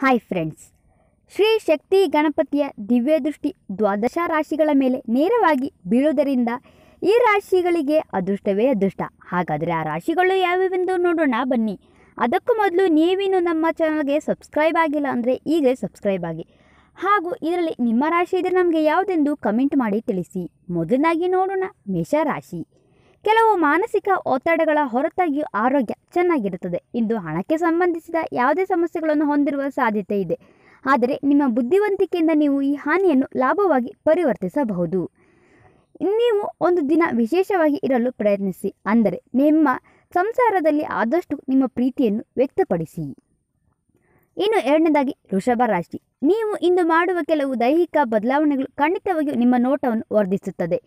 hi friends Shri ಶಕ್ತಿ ಗಣಪತಿಯ ದಿವ್ಯದೃಷ್ಟಿ ದ್ವಾದಶ ರಾಶಿಗಳ ಮೇಲೆ ನೇರವಾಗಿ ಬೀಳುವುದರಿಂದ ಈ ರಾಶಿಗಳಿಗೆ ಅದೃಷ್ಟವೇ ಅದೃಷ್ಟ ಹಾಗಾದರೆ ಆ ರಾಶಿಗಳು ಯಾವ್ಯಾವೆಂದು ನೋಡೋಣ ಬನ್ನಿ ಅದಕ್ಕೂ ಮೊದಲು ನೀವೇನು ನಮ್ಮ ಚಾನಲ್ಗೆ ಸಬ್ಸ್ಕ್ರೈಬ್ ಆಗಿಲ್ಲ ಅಂದರೆ ಈಗಲೇ ಸಬ್ಸ್ಕ್ರೈಬ್ ಆಗಿ ಹಾಗೂ ಇದರಲ್ಲಿ ನಿಮ್ಮ ರಾಶಿ ಇದ್ರೆ ನಮಗೆ ಯಾವುದೆಂದು ಕಮೆಂಟ್ ಮಾಡಿ ತಿಳಿಸಿ ಮೊದಲನಾಗಿ ನೋಡೋಣ ಮೇಷ ರಾಶಿ ಕೆಲವು ಮಾನಸಿಕ ಒತ್ತಡಗಳ ಹೊರತಾಗಿಯೂ ಆರೋಗ್ಯ ಚೆನ್ನಾಗಿರುತ್ತದೆ ಇಂದು ಹಣಕ್ಕೆ ಸಂಬಂಧಿಸಿದ ಯಾವುದೇ ಸಮಸ್ಯೆಗಳನ್ನು ಹೊಂದಿರುವ ಸಾಧ್ಯತೆ ಇದೆ ಆದರೆ ನಿಮ್ಮ ಬುದ್ಧಿವಂತಿಕೆಯಿಂದ ನೀವು ಈ ಹಾನಿಯನ್ನು ಲಾಭವಾಗಿ ಪರಿವರ್ತಿಸಬಹುದು ನೀವು ಒಂದು ದಿನ ವಿಶೇಷವಾಗಿ ಇರಲು ಪ್ರಯತ್ನಿಸಿ ಅಂದರೆ ನಿಮ್ಮ ಸಂಸಾರದಲ್ಲಿ ಆದಷ್ಟು ನಿಮ್ಮ ಪ್ರೀತಿಯನ್ನು ವ್ಯಕ್ತಪಡಿಸಿ ಇನ್ನು ಎರಡನೇದಾಗಿ ವೃಷಭ ರಾಶಿ ನೀವು ಇಂದು ಮಾಡುವ ಕೆಲವು ದೈಹಿಕ ಬದಲಾವಣೆಗಳು ಖಂಡಿತವಾಗಿಯೂ ನಿಮ್ಮ ನೋಟವನ್ನು ವರ್ಧಿಸುತ್ತದೆ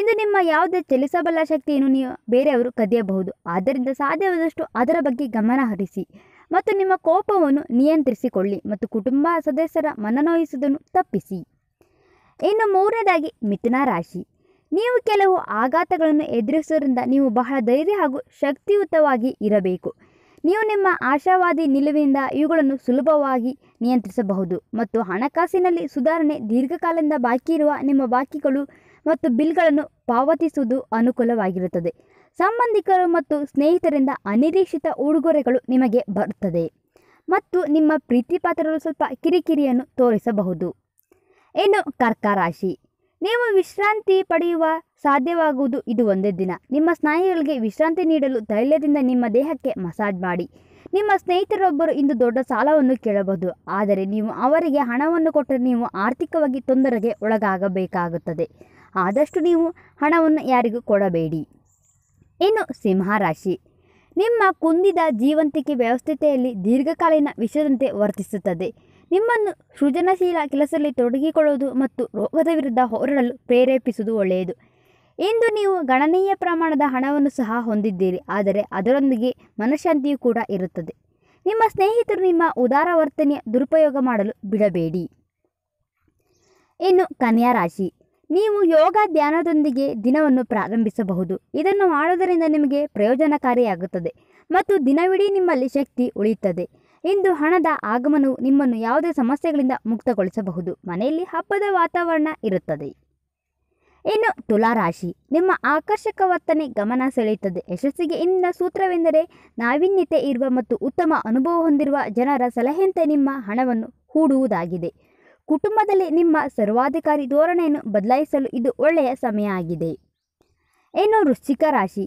ಇಂದು ನಿಮ್ಮ ಯಾವುದೇ ಚಲಿಸಬಲ್ಲ ಶಕ್ತಿಯನ್ನು ನೀವು ಬೇರೆಯವರು ಕದಿಯಬಹುದು ಆದ್ದರಿಂದ ಸಾಧ್ಯವಾದಷ್ಟು ಅದರ ಬಗ್ಗೆ ಗಮನ ಹರಿಸಿ ಮತ್ತು ನಿಮ್ಮ ಕೋಪವನ್ನು ನಿಯಂತ್ರಿಸಿಕೊಳ್ಳಿ ಮತ್ತು ಕುಟುಂಬ ಸದಸ್ಯರ ಮನನೋಯಿಸುವುದನ್ನು ತಪ್ಪಿಸಿ ಇನ್ನು ಮೂರನೇದಾಗಿ ಮಿಥುನ ರಾಶಿ ನೀವು ಕೆಲವು ಆಘಾತಗಳನ್ನು ಎದುರಿಸುವುದರಿಂದ ನೀವು ಬಹಳ ಧೈರ್ಯ ಹಾಗೂ ಶಕ್ತಿಯುತವಾಗಿ ಇರಬೇಕು ನೀವು ನಿಮ್ಮ ಆಶಾವಾದಿ ನಿಲುವಿನಿಂದ ಇವುಗಳನ್ನು ಸುಲಭವಾಗಿ ನಿಯಂತ್ರಿಸಬಹುದು ಮತ್ತು ಹಣಕಾಸಿನಲ್ಲಿ ಸುಧಾರಣೆ ದೀರ್ಘಕಾಲದಿಂದ ಬಾಕಿ ಇರುವ ನಿಮ್ಮ ಬಾಕಿಗಳು ಮತ್ತು ಬಿಲ್ಗಳನ್ನು ಪಾವತಿಸುವುದು ಅನುಕೂಲವಾಗಿರುತ್ತದೆ ಸಂಬಂಧಿಕರು ಮತ್ತು ಸ್ನೇಹಿತರಿಂದ ಅನಿರೀಕ್ಷಿತ ಉಡುಗೊರೆಗಳು ನಿಮಗೆ ಬರುತ್ತದೆ ಮತ್ತು ನಿಮ್ಮ ಪ್ರೀತಿಪಾತ್ರರು ಸ್ವಲ್ಪ ಕಿರಿಕಿರಿಯನ್ನು ತೋರಿಸಬಹುದು ಇನ್ನು ಕರ್ಕ ರಾಶಿ ನೀವು ವಿಶ್ರಾಂತಿ ಪಡೆಯುವ ಸಾಧ್ಯವಾಗುವುದು ಇದು ಒಂದೇ ದಿನ ನಿಮ್ಮ ಸ್ನಾಯುಗಳಿಗೆ ವಿಶ್ರಾಂತಿ ನೀಡಲು ತೈಲದಿಂದ ನಿಮ್ಮ ದೇಹಕ್ಕೆ ಮಸಾಜ್ ಮಾಡಿ ನಿಮ್ಮ ಸ್ನೇಹಿತರೊಬ್ಬರು ಇಂದು ದೊಡ್ಡ ಸಾಲವನ್ನು ಕೇಳಬಹುದು ಆದರೆ ನೀವು ಅವರಿಗೆ ಹಣವನ್ನು ಕೊಟ್ಟರೆ ನೀವು ಆರ್ಥಿಕವಾಗಿ ತೊಂದರೆಗೆ ಒಳಗಾಗಬೇಕಾಗುತ್ತದೆ ಆದಷ್ಟು ನೀವು ಹಣವನ್ನು ಯಾರಿಗೂ ಕೊಡಬೇಡಿ ಇನ್ನು ಸಿಂಹ ರಾಶಿ ನಿಮ್ಮ ಕುಂದಿದ ಜೀವಂತಿಕೆ ವ್ಯವಸ್ಥೆಯಲ್ಲಿ ದೀರ್ಘಕಾಲೀನ ವಿಷದಂತೆ ವರ್ತಿಸುತ್ತದೆ ನಿಮ್ಮನ್ನು ಸೃಜನಶೀಲ ಕೆಲಸದಲ್ಲಿ ತೊಡಗಿಕೊಳ್ಳುವುದು ಮತ್ತು ರೋಗದ ವಿರುದ್ಧ ಹೋರಾಡಲು ಪ್ರೇರೇಪಿಸುವುದು ಒಳ್ಳೆಯದು ಇಂದು ನೀವು ಗಣನೀಯ ಪ್ರಮಾಣದ ಹಣವನ್ನು ಸಹ ಹೊಂದಿದ್ದೀರಿ ಆದರೆ ಅದರೊಂದಿಗೆ ಮನಃಶಾಂತಿಯು ಕೂಡ ಇರುತ್ತದೆ ನಿಮ್ಮ ಸ್ನೇಹಿತರು ನಿಮ್ಮ ಉದಾರ ವರ್ತನೆಯ ದುರುಪಯೋಗ ಮಾಡಲು ಬಿಡಬೇಡಿ ಇನ್ನು ಕನ್ಯಾ ರಾಶಿ ನೀವು ಯೋಗ ಧ್ಯಾನದೊಂದಿಗೆ ದಿನವನ್ನು ಪ್ರಾರಂಭಿಸಬಹುದು ಇದನ್ನು ಮಾಡುವುದರಿಂದ ನಿಮಗೆ ಪ್ರಯೋಜನಕಾರಿಯಾಗುತ್ತದೆ ಮತ್ತು ದಿನವಿಡೀ ನಿಮ್ಮಲ್ಲಿ ಶಕ್ತಿ ಉಳಿಯುತ್ತದೆ ಇಂದು ಹಣದ ಆಗಮನವು ನಿಮ್ಮನ್ನು ಯಾವುದೇ ಸಮಸ್ಯೆಗಳಿಂದ ಮುಕ್ತಗೊಳಿಸಬಹುದು ಮನೆಯಲ್ಲಿ ಹಬ್ಬದ ವಾತಾವರಣ ಇರುತ್ತದೆ ಇನ್ನು ತುಲಾರಾಶಿ ನಿಮ್ಮ ಆಕರ್ಷಕ ವರ್ತನೆ ಗಮನ ಸೆಳೆಯುತ್ತದೆ ಯಶಸ್ಸಿಗೆ ಇಂದಿನ ಸೂತ್ರವೆಂದರೆ ನಾವೀನ್ಯತೆ ಇರುವ ಮತ್ತು ಉತ್ತಮ ಅನುಭವ ಹೊಂದಿರುವ ಜನರ ಸಲಹೆಯಂತೆ ನಿಮ್ಮ ಹಣವನ್ನು ಹೂಡುವುದಾಗಿದೆ ಕುಟುಂಬದಲ್ಲಿ ನಿಮ್ಮ ಸರ್ವಾಧಿಕಾರಿ ಧೋರಣೆಯನ್ನು ಬದಲಾಯಿಸಲು ಇದು ಒಳ್ಳೆಯ ಸಮಯ ಆಗಿದೆ ಏನು ವೃಶ್ಚಿಕ ರಾಶಿ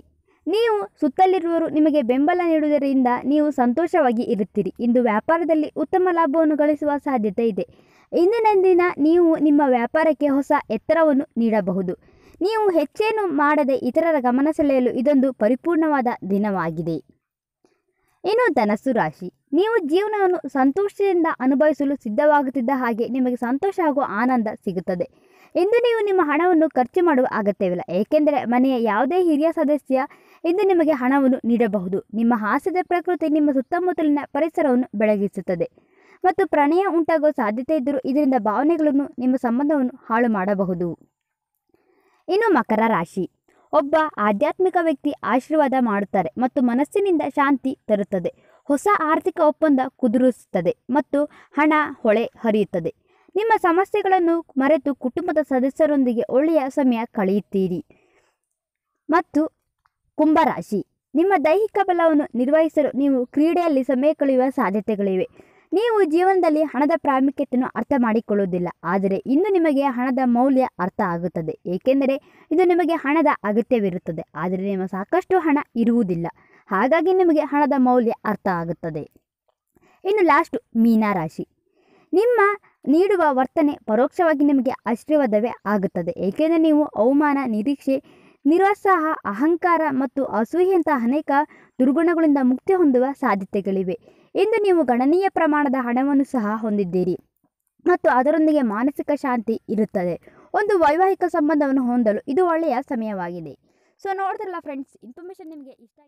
ನೀವು ಸುತ್ತಲಿರುವವರು ನಿಮಗೆ ಬೆಂಬಲ ನೀಡುವುದರಿಂದ ನೀವು ಸಂತೋಷವಾಗಿ ಇರುತ್ತೀರಿ ಇಂದು ವ್ಯಾಪಾರದಲ್ಲಿ ಉತ್ತಮ ಲಾಭವನ್ನು ಗಳಿಸುವ ಸಾಧ್ಯತೆ ಇದೆ ಇಂದಿನ ದಿನ ನೀವು ನಿಮ್ಮ ವ್ಯಾಪಾರಕ್ಕೆ ಹೊಸ ಎತ್ತರವನ್ನು ನೀಡಬಹುದು ನೀವು ಹೆಚ್ಚೇನು ಮಾಡದೆ ಇತರರ ಗಮನ ಸೆಳೆಯಲು ಇದೊಂದು ಪರಿಪೂರ್ಣವಾದ ದಿನವಾಗಿದೆ ಇನ್ನು ಧನಸ್ಸು ರಾಶಿ ನೀವು ಜೀವನವನ್ನು ಸಂತೋಷದಿಂದ ಅನುಭವಿಸಲು ಸಿದ್ಧವಾಗುತ್ತಿದ್ದ ಹಾಗೆ ನಿಮಗೆ ಸಂತೋಷ ಹಾಗೂ ಆನಂದ ಸಿಗುತ್ತದೆ ಇಂದು ನೀವು ನಿಮ್ಮ ಹಣವನ್ನು ಖರ್ಚು ಮಾಡುವ ಅಗತ್ಯವಿಲ್ಲ ಏಕೆಂದರೆ ಮನೆಯ ಯಾವುದೇ ಹಿರಿಯ ಸದಸ್ಯ ಇಂದು ನಿಮಗೆ ಹಣವನ್ನು ನೀಡಬಹುದು ನಿಮ್ಮ ಹಾಸ್ಯದ ಪ್ರಕೃತಿ ನಿಮ್ಮ ಸುತ್ತಮುತ್ತಲಿನ ಪರಿಸರವನ್ನು ಬೆಳಗಿಸುತ್ತದೆ ಮತ್ತು ಪ್ರಣಯ ಉಂಟಾಗುವ ಸಾಧ್ಯತೆ ಇದ್ದರೂ ಇದರಿಂದ ಭಾವನೆಗಳನ್ನು ನಿಮ್ಮ ಸಂಬಂಧವನ್ನು ಹಾಳು ಮಾಡಬಹುದು ಇನ್ನು ಮಕರ ರಾಶಿ ಒಬ್ಬ ಆಧ್ಯಾತ್ಮಿಕ ವ್ಯಕ್ತಿ ಆಶೀರ್ವಾದ ಮಾಡುತ್ತಾರೆ ಮತ್ತು ಮನಸ್ಸಿನಿಂದ ಶಾಂತಿ ತರುತ್ತದೆ ಹೊಸ ಆರ್ಥಿಕ ಒಪ್ಪಂದ ಕುದುರಿಸುತ್ತದೆ ಮತ್ತು ಹಣ ಹೊಳೆ ಹರಿಯುತ್ತದೆ ನಿಮ್ಮ ಸಮಸ್ಯೆಗಳನ್ನು ಮರೆತು ಕುಟುಂಬದ ಸದಸ್ಯರೊಂದಿಗೆ ಒಳ್ಳೆಯ ಸಮಯ ಕಳೆಯುತ್ತೀರಿ ಮತ್ತು ಕುಂಭರಾಶಿ ನಿಮ್ಮ ದೈಹಿಕ ಬಲವನ್ನು ನಿರ್ವಹಿಸಲು ನೀವು ಕ್ರೀಡೆಯಲ್ಲಿ ಸಮಯ ಕಳೆಯುವ ಸಾಧ್ಯತೆಗಳಿವೆ ನೀವು ಜೀವನದಲ್ಲಿ ಹಣದ ಪ್ರಾಮುಖ್ಯತೆಯನ್ನು ಅರ್ಥ ಮಾಡಿಕೊಳ್ಳುವುದಿಲ್ಲ ಆದರೆ ಇನ್ನು ನಿಮಗೆ ಹಣದ ಮೌಲ್ಯ ಅರ್ಥ ಆಗುತ್ತದೆ ಏಕೆಂದರೆ ಇದು ನಿಮಗೆ ಹಣದ ಅಗತ್ಯವಿರುತ್ತದೆ ಆದರೆ ನಿಮ್ಮ ಸಾಕಷ್ಟು ಹಣ ಇರುವುದಿಲ್ಲ ಹಾಗಾಗಿ ನಿಮಗೆ ಹಣದ ಮೌಲ್ಯ ಅರ್ಥ ಆಗುತ್ತದೆ ಇನ್ನು ಲಾಸ್ಟ್ ಮೀನಾರಾಶಿ ನಿಮ್ಮ ನೀಡುವ ವರ್ತನೆ ಪರೋಕ್ಷವಾಗಿ ನಿಮಗೆ ಆಶೀರ್ವಾದವೇ ಆಗುತ್ತದೆ ಏಕೆಂದರೆ ನೀವು ಅವಮಾನ ನಿರೀಕ್ಷೆ ನಿರುತ್ಸಾಹ ಅಹಂಕಾರ ಮತ್ತು ಅಸೂಹೆಯಂತಹ ಅನೇಕ ದುರ್ಗುಣಗಳಿಂದ ಮುಕ್ತಿ ಹೊಂದುವ ಸಾಧ್ಯತೆಗಳಿವೆ ಇಂದು ನೀವು ಗಣನೀಯ ಪ್ರಮಾಣದ ಹಣವನ್ನು ಸಹ ಹೊಂದಿದ್ದೀರಿ ಮತ್ತು ಅದರೊಂದಿಗೆ ಮಾನಸಿಕ ಶಾಂತಿ ಇರುತ್ತದೆ ಒಂದು ವೈವಾಹಿಕ ಸಂಬಂಧವನ್ನು ಹೊಂದಲು ಇದು ಒಳ್ಳೆಯ ಸಮಯವಾಗಿದೆ ಸೊ ನೋಡಿದ್ರಲ್ಲ ಫ್ರೆಂಡ್ಸ್ ಇನ್ಫಾರ್ಮೇಶನ್ ನಿಮಗೆ ಇಷ್ಟ